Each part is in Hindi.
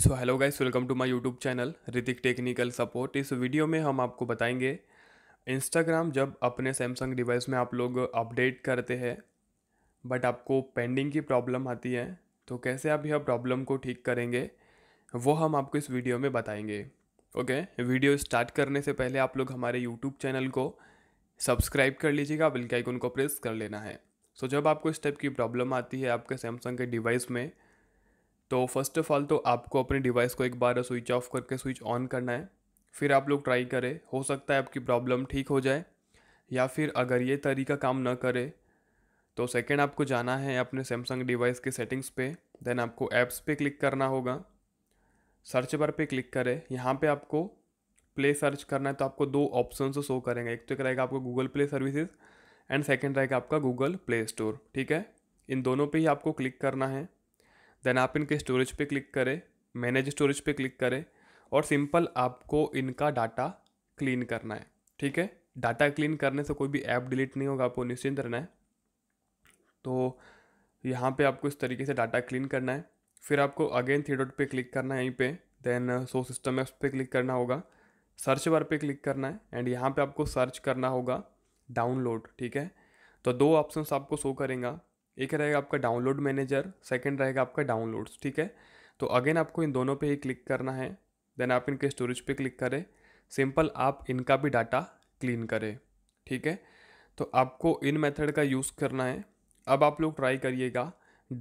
so hello guys welcome to my YouTube channel Hritik technical support इस वीडियो में हम आपको बताएंगे इंस्टाग्राम जब अपने सैमसंग डिवाइस में आप लोग अपडेट करते हैं बट आपको पेंडिंग की प्रॉब्लम आती है तो कैसे आप यह प्रॉब्लम को ठीक करेंगे वो हम आपको इस वीडियो में बताएंगे ओके वीडियो स्टार्ट करने से पहले आप लोग हमारे यूट्यूब चैनल को सब्सक्राइब कर लीजिएगा बिल्कुल के आइकन को प्रेस कर लेना है सो so, जब आपको इस टाइप की प्रॉब्लम आती है आपके सैमसंग के डिवाइस में तो फर्स्ट ऑफ ऑल तो आपको अपने डिवाइस को एक बार स्विच ऑफ करके स्विच ऑन करना है फिर आप लोग ट्राई करें हो सकता है आपकी प्रॉब्लम ठीक हो जाए या फिर अगर ये तरीका काम ना करे तो सेकेंड आपको जाना है अपने सैमसंग डिवाइस के सेटिंग्स पे देन आपको ऐप्स पे क्लिक करना होगा सर्च बार पे क्लिक करें यहाँ पे आपको प्ले सर्च करना है तो आपको दो ऑप्शन शो करेंगे एक तो एक रहेगा आपका Google play services and second रहेगा आपका गूगल प्ले स्टोर ठीक है इन दोनों पे ही आपको क्लिक करना है देन आप इनके स्टोरेज पे क्लिक करें मैनेज स्टोरेज पे क्लिक करें और सिंपल आपको इनका डाटा क्लीन करना है ठीक है डाटा क्लीन करने से कोई भी ऐप डिलीट नहीं होगा आपको निश्चिंत रहना है तो यहाँ पे आपको इस तरीके से डाटा क्लीन करना है फिर आपको अगेन थ्री डॉट पे क्लिक करना है यहीं पे देन सो सिस्टम एप्स पे क्लिक करना होगा सर्च बार पे क्लिक करना है एंड यहाँ पे आपको सर्च करना होगा डाउनलोड ठीक है तो दो ऑप्शंस आपको शो करेगा एक रहेगा आपका डाउनलोड मैनेजर सेकंड रहेगा आपका डाउनलोड्स ठीक है तो अगेन आपको इन दोनों पे ही क्लिक करना है देन आप इनके स्टोरेज पे क्लिक करें सिंपल आप इनका भी डाटा क्लीन करें ठीक है तो आपको इन मेथड का यूज़ करना है अब आप लोग ट्राई करिएगा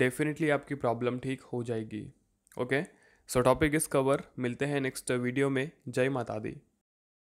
डेफिनेटली आपकी प्रॉब्लम ठीक हो जाएगी okay so topic is cover मिलते हैं नेक्स्ट वीडियो में जय माता दी